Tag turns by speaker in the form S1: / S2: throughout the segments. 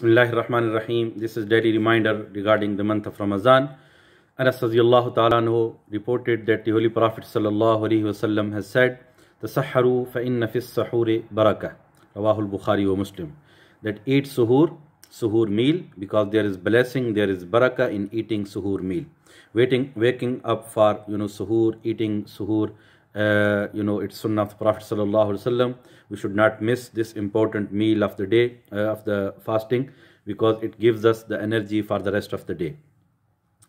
S1: Bismillahir Rahmanir Rahim. This is daily reminder regarding the month of Ramadan. Anas radiyallahu ta'ala reported that the Holy Prophet sallallahu alaihi wasallam has said, "The saharu fa inna fis sahuri baraka." Rawahul Bukhari wa Muslim. That eat suhoor, suhoor meal, because there is blessing, there is baraka in eating suhoor meal. Waiting, waking up for you know suhoor, eating suhoor, uh, you know, it's sunnah of the Prophet sallallahu alaihi wasallam. We should not miss this important meal of the day uh, of the fasting because it gives us the energy for the rest of the day.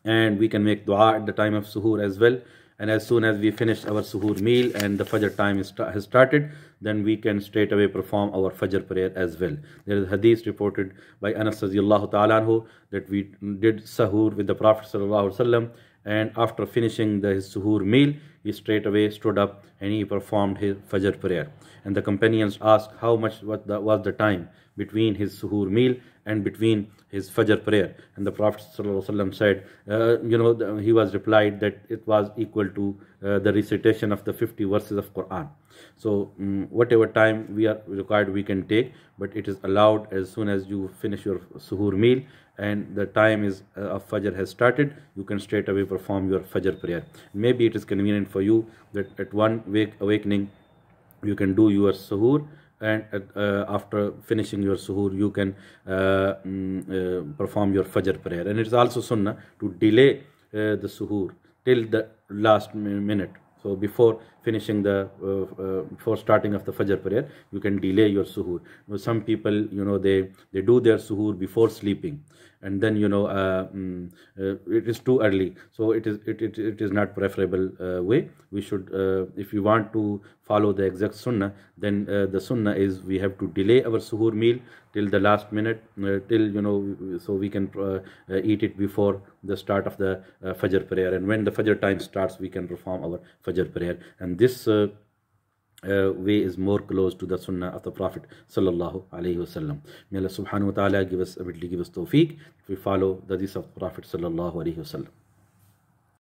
S1: And we can make du'a at the time of suhoor as well. And as soon as we finish our suhoor meal and the fajr time is, has started, then we can straight away perform our fajr prayer as well. There is hadith reported by Anas ta'ala that we did suhoor with the Prophet sallallahu alaihi wasallam and after finishing the, his suhoor meal, he straightaway stood up and he performed his Fajr prayer. And the companions asked how much was the, was the time between his suhoor meal and between his Fajr prayer. And the Prophet ﷺ said, uh, you know, he was replied that it was equal to uh, the recitation of the 50 verses of Quran. So um, whatever time we are required, we can take, but it is allowed as soon as you finish your suhoor meal and the time is uh, of Fajr has started, you can straight away perform your Fajr prayer. Maybe it is convenient for you that at one wake awakening you can do your suhoor and uh, after finishing your suhoor you can uh, mm, uh, perform your fajr prayer and it is also sunnah to delay uh, the suhoor till the last minute so before finishing the, uh, uh, before starting of the Fajr prayer, you can delay your suhoor. some people, you know, they, they do their suhoor before sleeping. And then, you know, uh, um, it is too early. So it is, it, it, it is not preferable uh, way. We should, uh, if you want to follow the exact sunnah, then the sunnah is we have to delay our suhoor meal till the last minute uh, till you know so we can uh, uh, eat it before the start of the fajr prayer and when the fajr time starts we can perform our fajr prayer and this uh, way is more close to the sunnah of the Prophet sallallahu alaihi wasallam. May Allah subhanahu wa taala give us ability, give us tawfiq if we follow the hadith of the Prophet sallallahu alaihi wasallam.